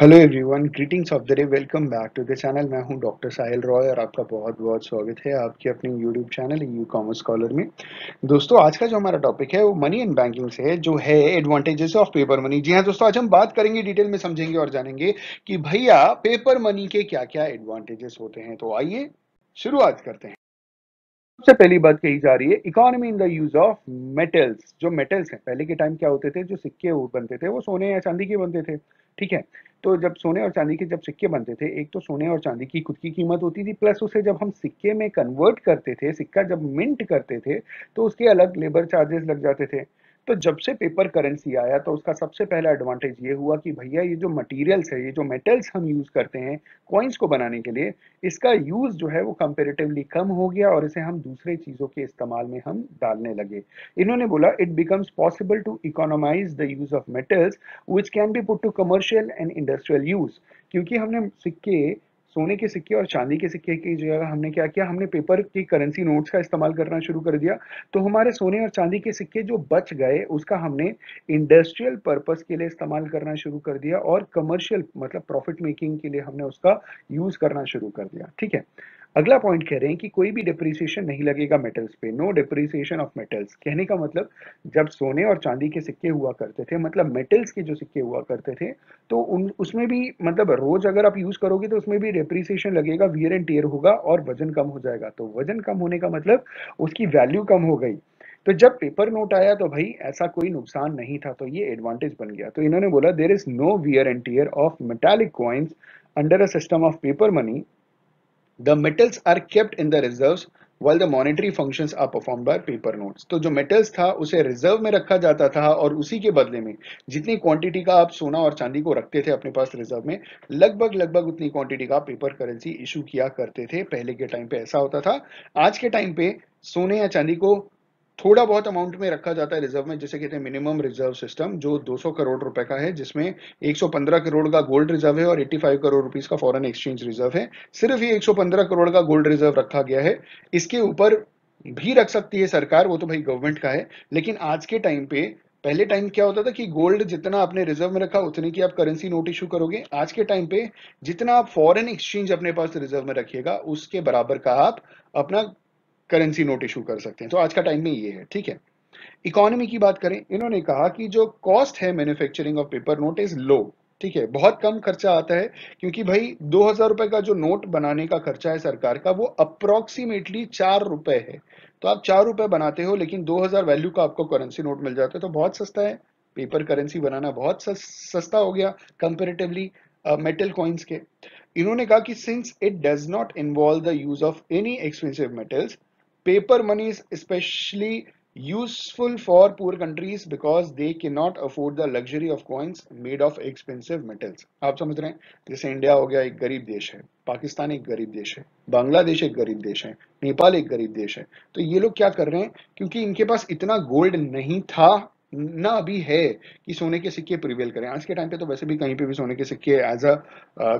hello everyone greetings of the day welcome back to the channel मैं हूं doctor साहिल रॉय और आपका बहुत बहुत स्वागत है आपके अपने YouTube channel U Commerce Scholar में दोस्तों आज का जो हमारा टॉपिक है वो मनी एंड बैंकिंग से है जो है एडवांटेजेस ऑफ पेपर मनी जी हाँ दोस्तों आज हम बात करेंगे डिटेल में समझेंगे और जानेंगे कि भैया पेपर मनी के क्या क्या एडवांटेजेस होते हैं तो आइए शुरुआत करते हैं सबसे पहली बात कही जा रही है economy in the use of metals जो मेटल्स हैं पहले के टाइम क्या होते थे जो सिक्के बनते थे वो सोने या चांदी के बनते थे ठीक है तो जब सोने और चांदी के जब सिक्के बनते थे एक तो सोने और चांदी की खुद की कीमत होती थी प्लस उसे जब हम सिक्के में कन्वर्ट करते थे सिक्का जब मिंट करते थे तो उसके अलग लेबर चार्जेस लग जाते थे तो जब से पेपर करेंसी आया तो उसका सबसे पहला एडवांटेज ये हुआ कि भैया ये जो मटेरियल्स है ये जो मेटल्स हम यूज़ करते हैं कॉइन्स को बनाने के लिए इसका यूज़ जो है वो कंपेरेटिवली कम हो गया और इसे हम दूसरे चीज़ों के इस्तेमाल में हम डालने लगे इन्होंने बोला it becomes possible to economise the use of metals which can be put to commercial and industrial use क्योंकि हमने सिक्के सोने के सिक्के और चांदी के सिक्के की जगह हमने क्या किया हमने पेपर की करेंसी नोट्स का इस्तेमाल करना शुरू कर दिया तो हमारे सोने और चांदी के सिक्के जो बच गए उसका हमने इंडस्ट्रियल पर्पस के लिए इस्तेमाल करना शुरू कर दिया और कमर्शियल मतलब प्रॉफिट मेकिंग के लिए हमने उसका यूज करना शुरू कर दिया ठीक है अगला पॉइंट कह रहे हैं कि कोई भी डिप्रिसिएशन नहीं लगेगा मेटल्स पे नो डिप्रिसिएशन ऑफ मेटल्स कहने का मतलब जब सोने और चांदी के सिक्के हुआ करते थे मतलब मेटल्स के जो सिक्के हुआ करते थे तो उन उसमें भी मतलब रोज अगर आप यूज करोगे तो उसमें भी डिप्रिसिएशन लगेगा वियर एंड टेयर होगा और वजन कम हो जाएगा तो वजन कम होने का मतलब उसकी वैल्यू कम हो गई तो जब पेपर नोट आया तो भाई ऐसा कोई नुकसान नहीं था तो ये एडवांटेज बन गया तो इन्होंने बोला there is no wear and tear of metallic coins under a system of paper money the metals are kept in the reserve well the monetary function are perform by paper notes तो जो metals था उसे reserve में रखा जाता था और उसी के बदले में जितनी क्वांटिटी का आप सोना और चांदी को रखते थे अपने पास रिजर्व में लगभग लगभग उतनी क्वांटिटी का पेपर करेंसी इशू किया करते थे पहले के टाइम पे ऐसा होता था आज के टाइम पे सोने या चांदी को थोड़ा बहुत अमाउंट में रखा जाता है रिजर्व में जैसे कहते हैं मिनिमम रिजर्व सिस्टम जो 200 करोड़ रुपए का है जिसमें 115 करोड़ का गोल्ड रिजर्व है और 85 करोड़ रुपीस का फॉरेन एक्सचेंज रिजर्व है सिर्फ ये 115 करोड़ का गोल्ड रिजर्व रखा गया है इसके ऊपर भी रख सकती है सरकार वो तो भाई गवर्नमेंट का है लेकिन आज के टाइम पे पहले टाइम क्या होता था कि गोल्ड जितना आपने रिजर्व में रखा उतने की आप करेंसी नोट इशू करोगे आज के टाइम पे जितना आप फॉरेन एक्सचेंज अपने पास रिजर्व में रखिएगा उसके बराबर का आप अपना करेंसी नोट इशू कर सकते हैं तो आज का टाइम में ये है ठीक है इकोनॉमी की बात करें इन्होंने कहा कि जो कॉस्ट है manufacturing of paper note is low ठीक है बहुत कम खर्चा आता है क्योंकि भाई दो हजार रुपए का जो नोट बनाने का खर्चा है सरकार का वो अप्रोक्सीमेटली चार रुपए है तो आप चार रुपए बनाते हो लेकिन दो हजार वैल्यू का आपको करेंसी नोट मिल जाता है तो बहुत सस्ता है पेपर करेंसी बनाना बहुत सस्ता हो गया कंपेरेटिवली मेटल कॉइन्स के इन्होंने कहा कि since it does not involve the use of any expensive metals paper money is especially useful for poor countries because they cannot afford the luxury of coins made of expensive metals aap samajh rahe hain jaise india ho gaya ek garib desh hai pakistan ek garib desh hai bangladesh ek garib desh hai nepal ek garib desh hai to ye log kya kar rahe hain kyunki inke paas itna gold nahi tha ना अभी है कि सोने के सिक्के prevail करें आज के टाइम पे तो वैसे भी कहीं पे भी सोने के सिक्के एज अ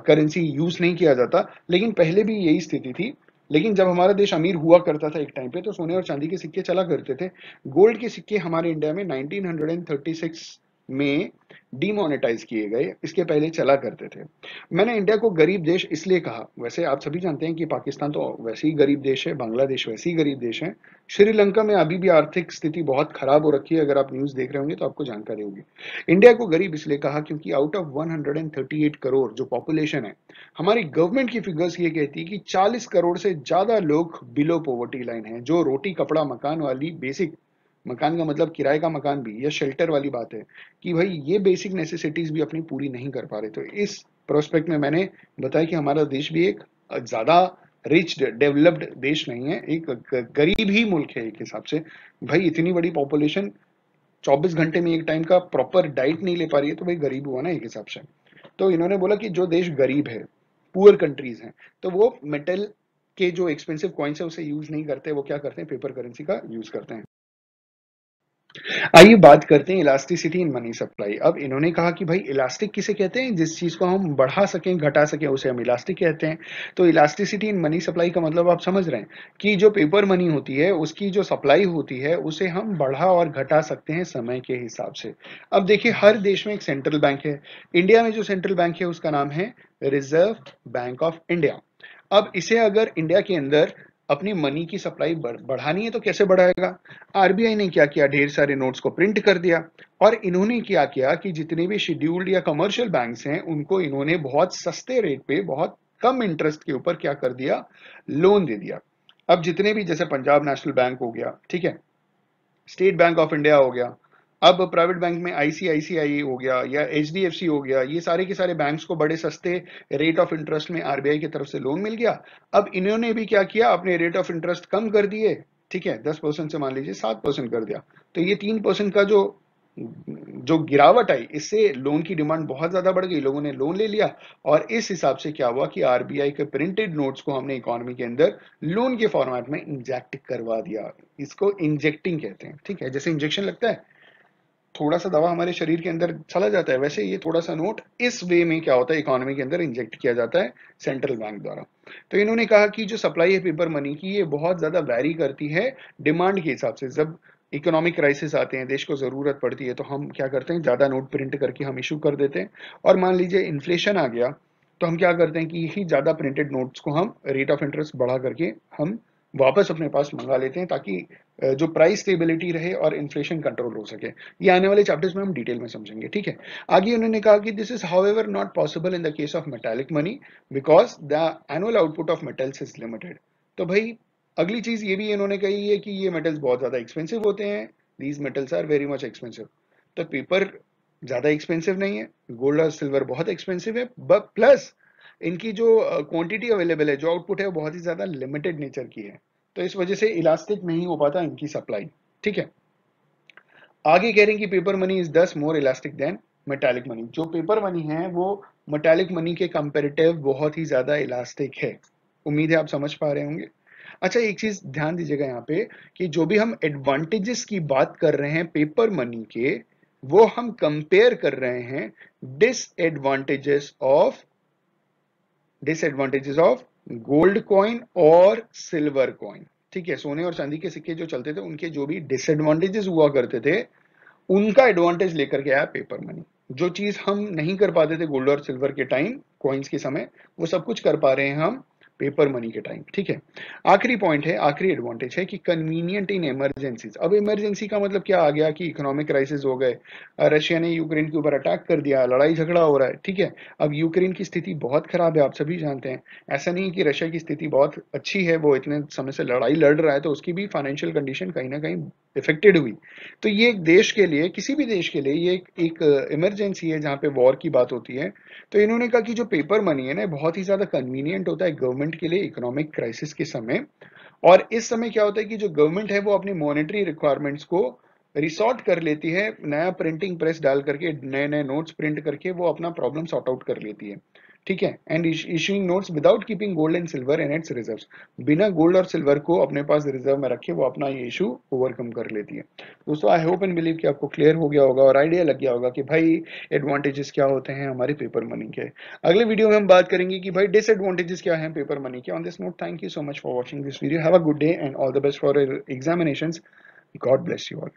करेंसी यूज नहीं किया जाता लेकिन पहले भी यही स्थिति थी लेकिन जब हमारा देश अमीर हुआ करता था एक टाइम पे तो सोने और चांदी के सिक्के चला करते थे गोल्ड के सिक्के हमारे इंडिया में 1936 में डिमोनेटाइज किए गए इसके पहले चला करते थे मैंने इंडिया को गरीब देश इसलिए कहा वैसे आप सभी जानते हैं कि पाकिस्तान तो वैसे ही गरीब देश है बांग्लादेश वैसे ही गरीब देश है श्रीलंका में अभी भी आर्थिक स्थिति बहुत खराब हो रखी है अगर आप न्यूज देख रहे होंगे तो आपको जानकारी होगी इंडिया को गरीब इसलिए कहा क्योंकि आउट ऑफ वन करोड़ जो पॉपुलेशन है हमारी गवर्नमेंट की फिगर्स ये कहती है कि चालीस करोड़ से ज्यादा लोग बिलो पॉवर्टी लाइन है जो रोटी कपड़ा मकान वाली बेसिक मकान का मतलब किराए का मकान भी या शेल्टर वाली बात है कि भाई ये बेसिक नेसेसिटीज़ भी अपनी पूरी नहीं कर पा रहे तो इस प्रोस्पेक्ट में मैंने बताया कि हमारा देश भी एक ज़्यादा रिच डेवलप्ड देश नहीं है एक गरीब ही मुल्क है एक हिसाब से भाई इतनी बड़ी पॉपुलेशन 24 घंटे में एक टाइम का प्रॉपर डाइट नहीं ले पा रही है तो भाई गरीब हुआ ना एक हिसाब से तो इन्होंने बोला कि जो देश गरीब है पुअर कंट्रीज हैं तो वो मेटल के जो एक्सपेंसिव कॉइन्स है उसे यूज नहीं करते वो क्या करते हैं पेपर करेंसी का यूज करते हैं आइए बात करते हैं इलास्टिसिटी इन मनी सप्लाई अब इन्होंने कहा कि भाई इलास्टिक किसे कहते हैं जिस चीज को हम बढ़ा सकें घटा सकें उसे हम इलास्टिक कहते हैं तो इलास्टिसिटी इन मनी सप्लाई का मतलब आप समझ रहे हैं कि जो पेपर मनी होती है उसकी जो सप्लाई होती है उसे हम बढ़ा और घटा सकते हैं समय के हिसाब से अब देखिए हर देश में एक सेंट्रल बैंक है इंडिया में जो सेंट्रल बैंक है उसका नाम है रिजर्व बैंक ऑफ इंडिया अब इसे अगर इंडिया के अंदर अपनी मनी की सप्लाई बढ़ानी है तो कैसे बढ़ाएगा आरबीआई ने क्या किया ढेर सारे नोट्स को प्रिंट कर दिया और इन्होंने क्या किया कि जितने भी शेड्यूल्ड या कमर्शियल बैंक्स हैं उनको इन्होंने बहुत सस्ते रेट पे बहुत कम इंटरेस्ट के ऊपर क्या कर दिया लोन दे दिया अब जितने भी जैसे पंजाब नेशनल बैंक हो गया ठीक है स्टेट बैंक ऑफ इंडिया हो गया अब प्राइवेट बैंक में आईसीआईसीआई e हो गया या एच हो गया ये सारे के सारे बैंक्स को बड़े सस्ते रेट ऑफ इंटरेस्ट में आरबीआई की तरफ से लोन मिल गया अब इन्होंने भी क्या किया अपने रेट ऑफ इंटरेस्ट कम कर दिए ठीक है दस परसेंट से मान लीजिए सात परसेंट कर दिया तो ये तीन परसेंट का जो जो गिरावट आई इससे लोन की डिमांड बहुत ज्यादा बढ़ गई लोगों ने लोन ले लिया और इस हिसाब से क्या हुआ कि आरबीआई के प्रिंटेड नोट्स को हमने इकोनॉमी के अंदर लोन के फॉर्मेट में इंजेक्ट करवा दिया इसको इंजेक्टिंग कहते हैं ठीक है जैसे इंजेक्शन लगता है थोड़ा सा दवा हमारे शरीर के अंदर चला जाता है वैसे ये थोड़ा सा नोट इस वे में क्या होता है इकोनॉमी के अंदर इंजेक्ट किया जाता है सेंट्रल बैंक द्वारा तो इन्होंने कहा कि जो सप्लाई है पेपर मनी की ये बहुत ज़्यादा वैरी करती है डिमांड के हिसाब से जब इकोनॉमिक क्राइसिस आते हैं देश को ज़रूरत पड़ती है तो हम क्या करते हैं ज़्यादा नोट प्रिंट करके हम इशू कर देते हैं और मान लीजिए इन्फ्लेशन आ गया तो हम क्या करते हैं कि यही ज़्यादा प्रिंटेड नोट्स को हम रेट ऑफ इंटरेस्ट बढ़ा करके हम वापस अपने पास मंगा लेते हैं ताकि जो प्राइस स्टेबिलिटी रहे और इन्फ्लेशन कंट्रोल हो सके ये आने वाले चैप्टर्स में हम डिटेल में समझेंगे ठीक है आगे उन्होंने कहा कि this is however not possible in the case of metallic money because the annual output of metals is limited तो भाई अगली चीज ये भी इन्होंने कही है कि ये मेटल्स बहुत ज्यादा एक्सपेंसिव होते हैं these metals are very much expensive तो पेपर ज्यादा एक्सपेंसिव नहीं है गोल्ड और सिल्वर बहुत एक्सपेंसिव है प्लस इनकी जो क्वांटिटी अवेलेबल है जो आउटपुट है वो बहुत ही ज़्यादा लिमिटेड नेचर की है तो इस वजह से इलास्टिक नहीं हो पाता इनकी सप्लाई ठीक है आगे कह रहे हैं कि paper money is thus more elastic than metallic money जो पेपर मनी है वो मेटालिक मनी के कंपेरेटिव बहुत ही ज़्यादा इलास्टिक है उम्मीद है आप समझ पा रहे होंगे अच्छा एक चीज़ ध्यान दीजिएगा यहाँ पे कि जो भी हम एडवांटेजेस की बात कर रहे हैं पेपर मनी के वो हम कंपेयर कर रहे हैं disadvantages of disadvantages of gold coin और सिल्वर कॉइन ठीक है सोने और चांदी के सिक्के जो चलते थे उनके जो भी डिसएडवांटेजेस हुआ करते थे उनका एडवांटेज लेकर के आया पेपर मनी जो चीज हम नहीं कर पाते थे गोल्ड और सिल्वर के टाइम कॉइन्स के समय वो सब कुछ कर पा रहे हैं हम पेपर मनी के टाइम ठीक है आखिरी पॉइंट है आखिरी एडवांटेज है कि कन्वीनियंट इन इमरजेंसीज अब इमरजेंसी का मतलब क्या आ गया कि इकोनॉमिक क्राइसिस हो गए रशिया ने यूक्रेन के ऊपर अटैक कर दिया लड़ाई झगड़ा हो रहा है ठीक है अब यूक्रेन की स्थिति बहुत खराब है आप सभी जानते हैं ऐसा नहीं कि रशिया की स्थिति बहुत अच्छी है वो इतने समय से लड़ाई लड़ रहा है तो उसकी भी फाइनेंशियल कंडीशन कहीं ना कहीं इफेक्टेड हुई तो ये एक देश के लिए किसी भी देश के लिए ये एक इमरजेंसी है जहाँ पे वॉर की बात होती है तो इन्होंने कहा कि जो पेपर मनी है ना बहुत ही ज्यादा कन्वीनियंट होता है गवर्नमेंट गवर्नमेंट के लिए इकोनॉमिक क्राइसिस के समय और इस समय क्या होता है कि जो गवर्नमेंट है वो अपनी मॉनेटरी रिक्वायरमेंट्स को रिसॉर्ट कर लेती है नया प्रिंटिंग प्रेस डाल करके नए नए नोट्स प्रिंट करके वो अपना प्रॉब्लम सॉर्ट आउट कर लेती है ठीक है and issuing notes without keeping gold and silver in its reserves बिना गोल्ड और सिल्वर को अपने पास रिजर्व में रखे वो अपना ये इशू ओवरकम कर लेती है दोस्तों आई होप एंड बिलीव कि आपको क्लियर हो गया होगा और आइडिया लग गया होगा कि भाई एडवांटेजेस क्या होते हैं हमारे पेपर मनी के अगले वीडियो में हम बात करेंगे कि भाई डिसएडवांटेजेस क्या हैं पेपर मनी के on this note thank you so much for watching this video have a good day and all the best for examination God bless you all